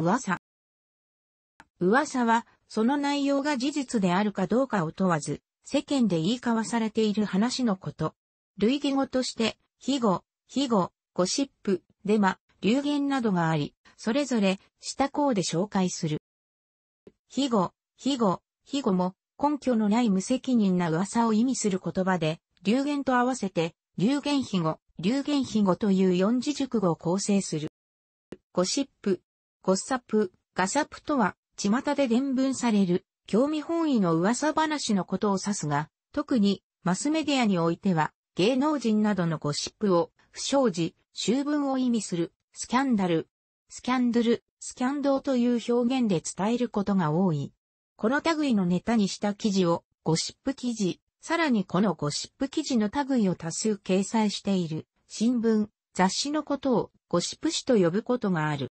噂。噂は、その内容が事実であるかどうかを問わず、世間で言い交わされている話のこと。類義語として、非語、非語、ゴシップ、デマ、流言などがあり、それぞれ、下項で紹介する。非語、非語、非語も、根拠のない無責任な噂を意味する言葉で、流言と合わせて、流言非語、流言非語という四字熟語を構成する。ゴシップ、ゴッサップ、ガサップとは、巷で伝聞される、興味本位の噂話のことを指すが、特に、マスメディアにおいては、芸能人などのゴシップを、不祥事、修文を意味する、スキャンダル、スキャンドル、スキャンドーという表現で伝えることが多い。この類のネタにした記事を、ゴシップ記事、さらにこのゴシップ記事の類を多数掲載している、新聞、雑誌のことを、ゴシップ誌と呼ぶことがある。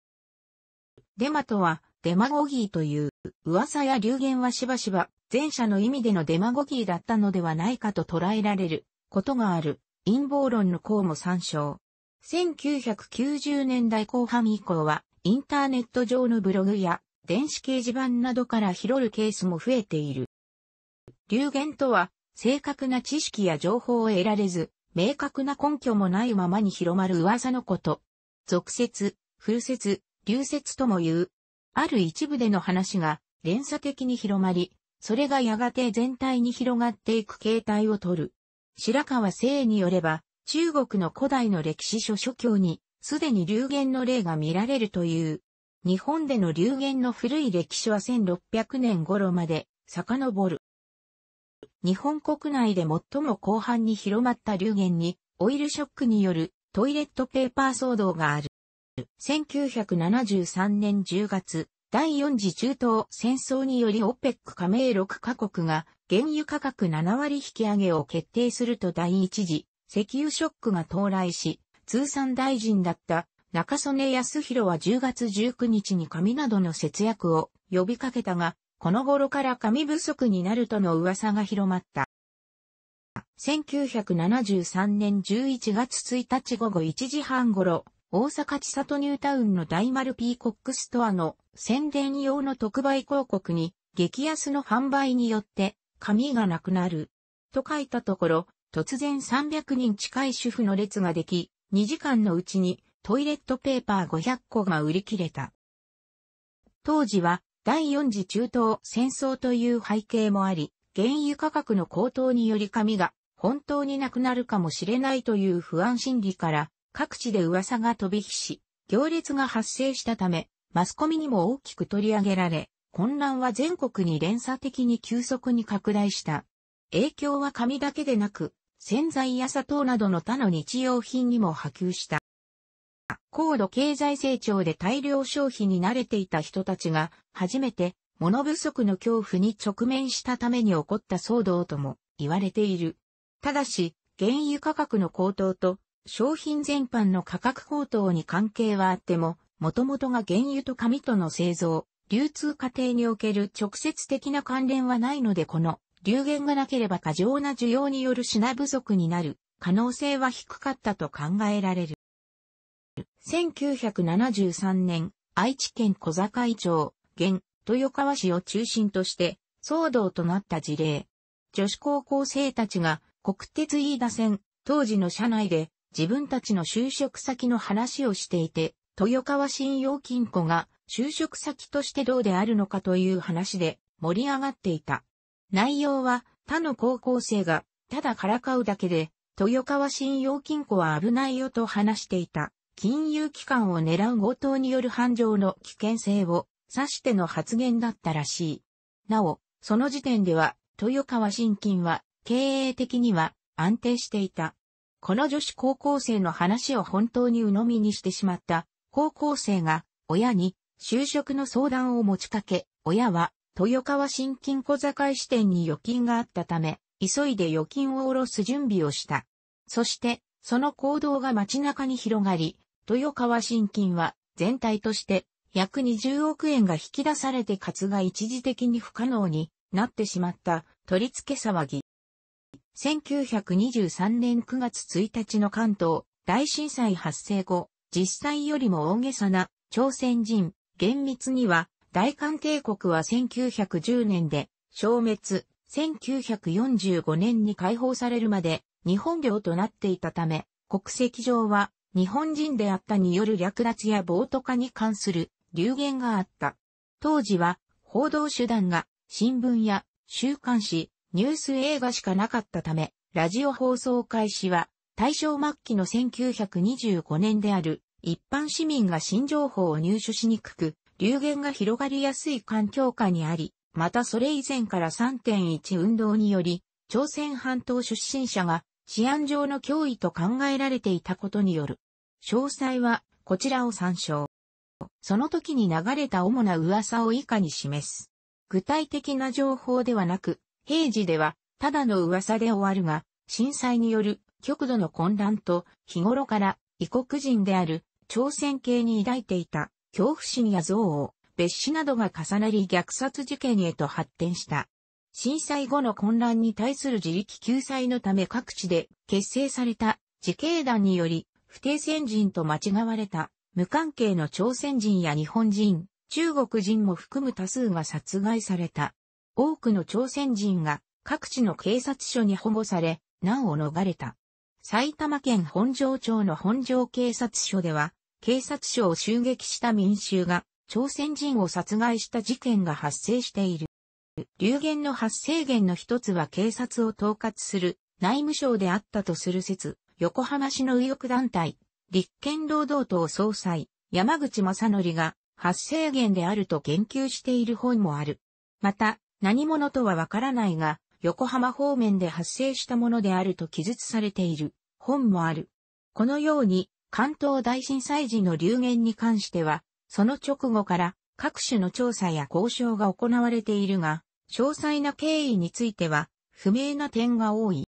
デマとは、デマゴギーという、噂や流言はしばしば、前者の意味でのデマゴギーだったのではないかと捉えられる、ことがある、陰謀論の項も参照。1990年代後半以降は、インターネット上のブログや、電子掲示板などから拾るケースも増えている。流言とは、正確な知識や情報を得られず、明確な根拠もないままに広まる噂のこと。俗説、風説、流説とも言う。ある一部での話が連鎖的に広まり、それがやがて全体に広がっていく形態をとる。白川聖によれば、中国の古代の歴史書書教に、すでに流言の例が見られるという。日本での流言の古い歴史は1600年頃まで遡る。日本国内で最も広範に広まった流言に、オイルショックによるトイレットペーパー騒動がある。1973年10月、第4次中東戦争により OPEC 加盟6カ国が原油価格7割引き上げを決定すると第1次石油ショックが到来し、通産大臣だった中曽根康弘は10月19日に紙などの節約を呼びかけたが、この頃から紙不足になるとの噂が広まった。1973年11月1日午後1時半頃、大阪千里ニュータウンの大丸ピーコックストアの宣伝用の特売広告に、激安の販売によって、紙がなくなる。と書いたところ、突然300人近い主婦の列ができ、2時間のうちにトイレットペーパー500個が売り切れた。当時は第4次中東戦争という背景もあり、原油価格の高騰により紙が本当になくなるかもしれないという不安心理から各地で噂が飛び火し、行列が発生したため、マスコミにも大きく取り上げられ、混乱は全国に連鎖的に急速に拡大した。影響は紙だけでなく、洗剤や砂糖などの他の日用品にも波及した。高度経済成長で大量消費に慣れていた人たちが、初めて物不足の恐怖に直面したために起こった騒動とも言われている。ただし、原油価格の高騰と商品全般の価格高騰に関係はあっても、元々が原油と紙との製造、流通過程における直接的な関連はないのでこの流言がなければ過剰な需要による品不足になる可能性は低かったと考えられる。1973年、愛知県小坂井町、現、豊川市を中心として騒動となった事例。女子高校生たちが国鉄飯田線、当時の車内で自分たちの就職先の話をしていて、豊川信用金庫が就職先としてどうであるのかという話で盛り上がっていた。内容は他の高校生がただからかうだけで、豊川信用金庫は危ないよと話していた。金融機関を狙う強盗による犯盛の危険性を指しての発言だったらしい。なお、その時点では、豊川信金は経営的には安定していた。この女子高校生の話を本当に鵜呑みにしてしまった高校生が親に就職の相談を持ちかけ、親は豊川新金小坂井支店に預金があったため、急いで預金を下ろす準備をした。そして、その行動が街中に広がり、豊川新金は全体として約20億円が引き出されて活が一時的に不可能になってしまった取り付け騒ぎ。1923年9月1日の関東大震災発生後、実際よりも大げさな朝鮮人、厳密には大韓帝国は1910年で消滅、1945年に解放されるまで日本領となっていたため、国籍上は日本人であったによる略奪や暴徒化に関する流言があった。当時は報道手段が新聞や週刊誌、ニュース映画しかなかったため、ラジオ放送開始は大正末期の1925年である一般市民が新情報を入手しにくく、流言が広がりやすい環境下にあり、またそれ以前から3.1運動により、朝鮮半島出身者が治安上の脅威と考えられていたことによる。詳細はこちらを参照。その時に流れた主な噂を以下に示す。具体的な情報ではなく、平時では、ただの噂で終わるが、震災による極度の混乱と、日頃から異国人である朝鮮系に抱いていた恐怖心や憎悪、別紙などが重なり虐殺事件へと発展した。震災後の混乱に対する自力救済のため各地で結成された自警団により、不定戦人と間違われた無関係の朝鮮人や日本人、中国人も含む多数が殺害された。多くの朝鮮人が各地の警察署に保護され、難を逃れた。埼玉県本庄町の本庄警察署では、警察署を襲撃した民衆が朝鮮人を殺害した事件が発生している。流言の発生源の一つは警察を統括する内務省であったとする説、横浜市の右翼団体、立憲労働党総裁、山口正則が発生源であると言及している本もある。また、何者とはわからないが、横浜方面で発生したものであると記述されている本もある。このように、関東大震災時の流言に関しては、その直後から各種の調査や交渉が行われているが、詳細な経緯については不明な点が多い。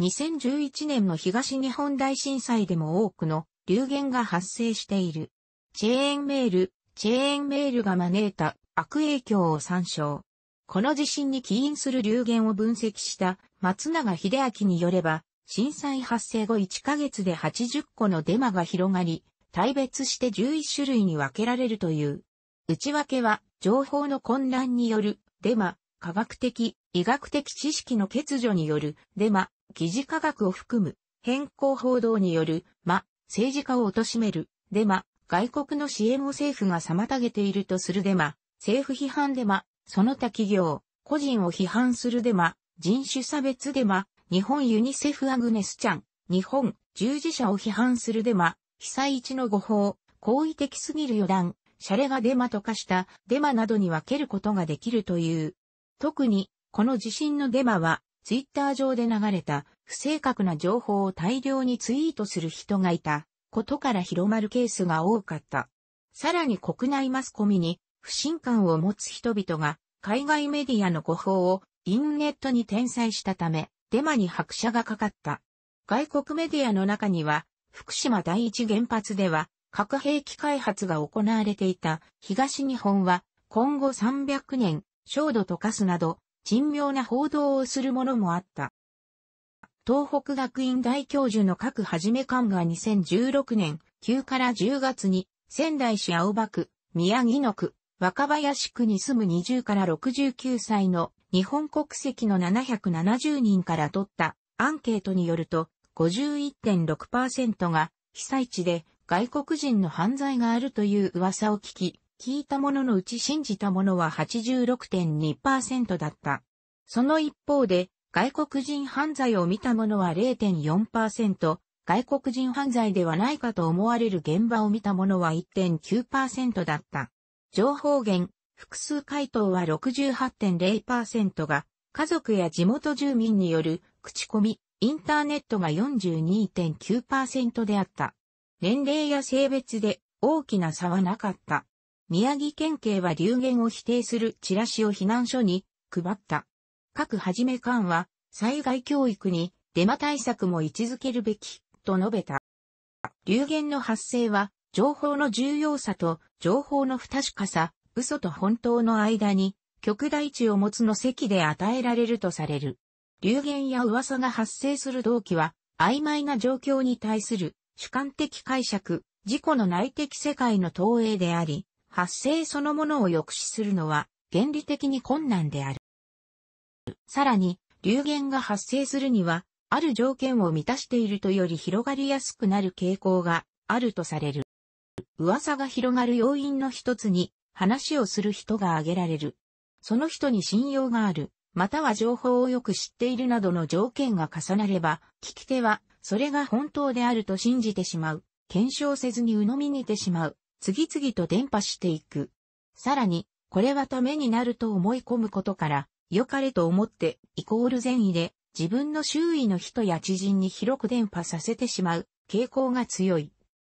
2011年の東日本大震災でも多くの流言が発生している。チェーンメール、チェーンメールが招いた悪影響を参照。この地震に起因する流言を分析した松永秀明によれば、震災発生後1ヶ月で80個のデマが広がり、大別して11種類に分けられるという。内訳は、情報の混乱によるデマ、科学的、医学的知識の欠如によるデマ、記事科学を含む、変更報道による、ま、政治家を貶める、デマ、外国の支援を政府が妨げているとするデマ、政府批判デマ、その他企業、個人を批判するデマ、人種差別デマ、日本ユニセフアグネスちゃん、日本従事者を批判するデマ、被災地の誤報、好意的すぎる余談、シャレがデマと化したデマなどに分けることができるという。特に、この地震のデマは、ツイッター上で流れた不正確な情報を大量にツイートする人がいたことから広まるケースが多かった。さらに国内マスコミに不信感を持つ人々が海外メディアの誤報をインネットに転載したため、デマに拍車がかかった。外国メディアの中には、福島第一原発では核兵器開発が行われていた東日本は今後300年、焦土と化すなど、珍妙な報道をするものもあった。東北学院大教授の各はじめ館が2016年9から10月に仙台市青葉区、宮城野区、若林区に住む20から69歳の日本国籍の770人から取ったアンケートによると51.6%が被災地で外国人の犯罪があるという噂を聞き、聞いたもののうち信じたものは86.2%だった。その一方で外国人犯罪を見たものは0.4%、外国人犯罪ではないかと思われる現場を見たものは1.9%だった。情報源、複数回答は68.0%が、家族や地元住民による口コミ、インターネットが42.9%であった。年齢や性別で大きな差はなかった。宮城県警は流言を否定するチラシを避難所に配った。各はじめ官は災害教育にデマ対策も位置づけるべきと述べた。流言の発生は情報の重要さと情報の不確かさ、嘘と本当の間に極大値を持つの席で与えられるとされる。流言や噂が発生する動機は曖昧な状況に対する主観的解釈、自己の内的世界の投影であり、発生そのものを抑止するのは原理的に困難である。さらに、流言が発生するには、ある条件を満たしているとより広がりやすくなる傾向があるとされる。噂が広がる要因の一つに、話をする人が挙げられる。その人に信用がある、または情報をよく知っているなどの条件が重なれば、聞き手は、それが本当であると信じてしまう。検証せずに鵜呑みにてしまう。次々と伝播していく。さらに、これはためになると思い込むことから、良かれと思って、イコール善意で、自分の周囲の人や知人に広く伝播させてしまう傾向が強い。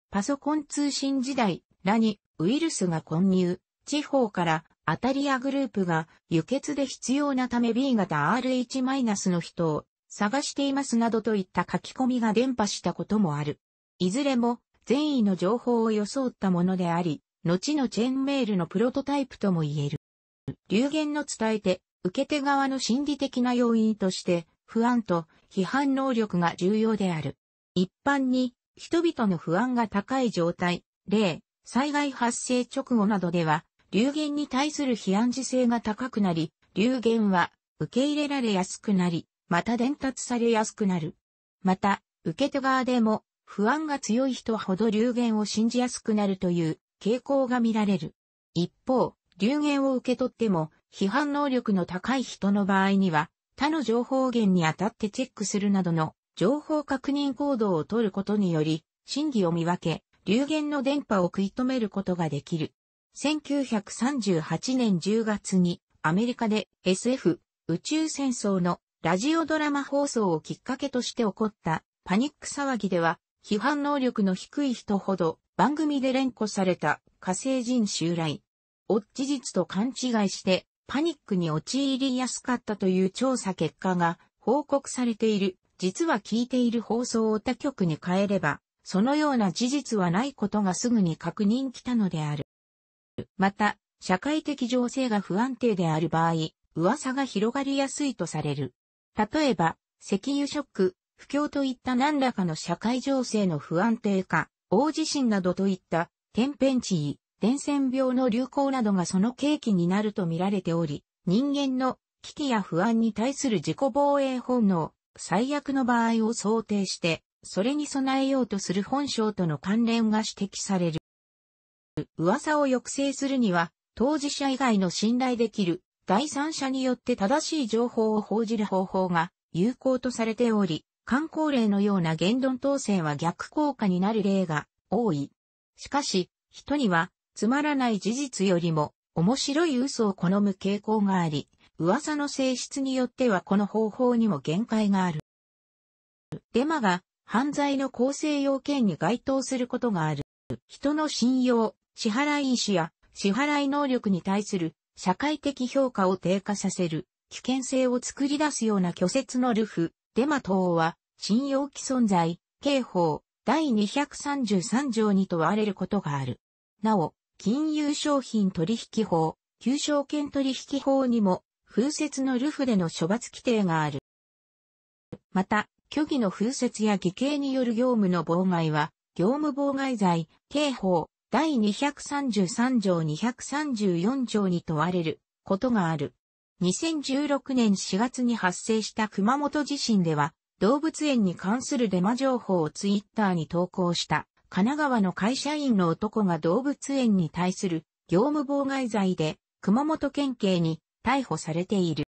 パソコン通信時代らにウイルスが混入、地方からアタリアグループが輸血で必要なため B 型 RH- の人を探していますなどといった書き込みが伝播したこともある。いずれも善意の情報を装ったものであり、後のチェーンメールのプロトタイプとも言える。流言の伝えて、受け手側の心理的な要因として、不安と批判能力が重要である。一般に人々の不安が高い状態、例、災害発生直後などでは、流言に対する非暗示性が高くなり、流言は受け入れられやすくなり、また伝達されやすくなる。また、受け手側でも不安が強い人ほど流言を信じやすくなるという傾向が見られる。一方、流言を受け取っても批判能力の高い人の場合には、他の情報源に当たってチェックするなどの情報確認行動を取ることにより、真偽を見分け、流言の電波を食い止めることができる。1938年10月にアメリカで SF 宇宙戦争のラジオドラマ放送をきっかけとして起こったパニック騒ぎでは批判能力の低い人ほど番組で連呼された火星人襲来を事実と勘違いしてパニックに陥りやすかったという調査結果が報告されている実は聞いている放送を他局に変えれば、そのような事実はないことがすぐに確認きたのである。また、社会的情勢が不安定である場合、噂が広がりやすいとされる。例えば、石油ショック、不況といった何らかの社会情勢の不安定化、大地震などといった天変地異、伝染病の流行などがその契機になると見られており、人間の危機や不安に対する自己防衛本能、最悪の場合を想定して、それに備えようとする本省との関連が指摘される。噂を抑制するには、当事者以外の信頼できる第三者によって正しい情報を報じる方法が有効とされており、観光例のような言論統制は逆効果になる例が多い。しかし、人にはつまらない事実よりも面白い嘘を好む傾向があり、噂の性質によってはこの方法にも限界がある。デマが犯罪の構成要件に該当することがある。人の信用、支払い意思や支払い能力に対する社会的評価を低下させる危険性を作り出すような虚説のルフ、デマ等は信用毀存罪、刑法、第233条に問われることがある。なお、金融商品取引法、求償権取引法にも風雪のルフでの処罰規定がある。また、虚偽の風雪や偽計による業務の妨害は、業務妨害罪、刑法、第233条234条に問われることがある。2016年4月に発生した熊本地震では、動物園に関するデマ情報をツイッターに投稿した神奈川の会社員の男が動物園に対する業務妨害罪で熊本県警に逮捕されている。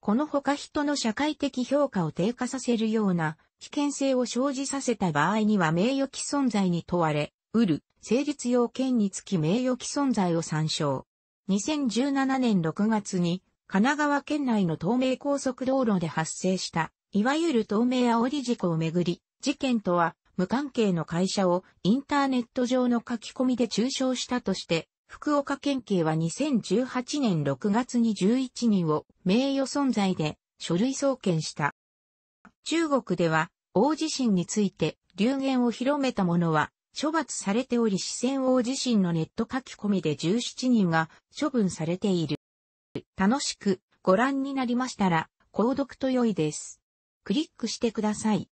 このほか人の社会的評価を低下させるような危険性を生じさせた場合には名誉毀損罪に問われ、うる、成立要件につき名誉毀損罪を参照。2017年6月に、神奈川県内の東名高速道路で発生した、いわゆる東名煽り事故をめぐり、事件とは無関係の会社をインターネット上の書き込みで中傷したとして、福岡県警は2018年6月に11人を名誉存在で書類送検した。中国では大地震について流言を広めた者は処罰されており四川大地震のネット書き込みで17人が処分されている。楽しくご覧になりましたら購読と良いです。クリックしてください。